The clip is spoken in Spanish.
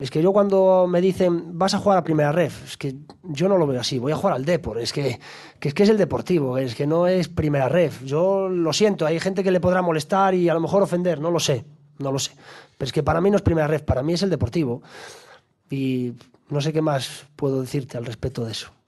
Es que yo cuando me dicen, vas a jugar a primera ref, es que yo no lo veo así, voy a jugar al Depor, es que, es que es el deportivo, es que no es primera ref. Yo lo siento, hay gente que le podrá molestar y a lo mejor ofender, no lo sé, no lo sé. Pero es que para mí no es primera ref, para mí es el deportivo. Y no sé qué más puedo decirte al respecto de eso.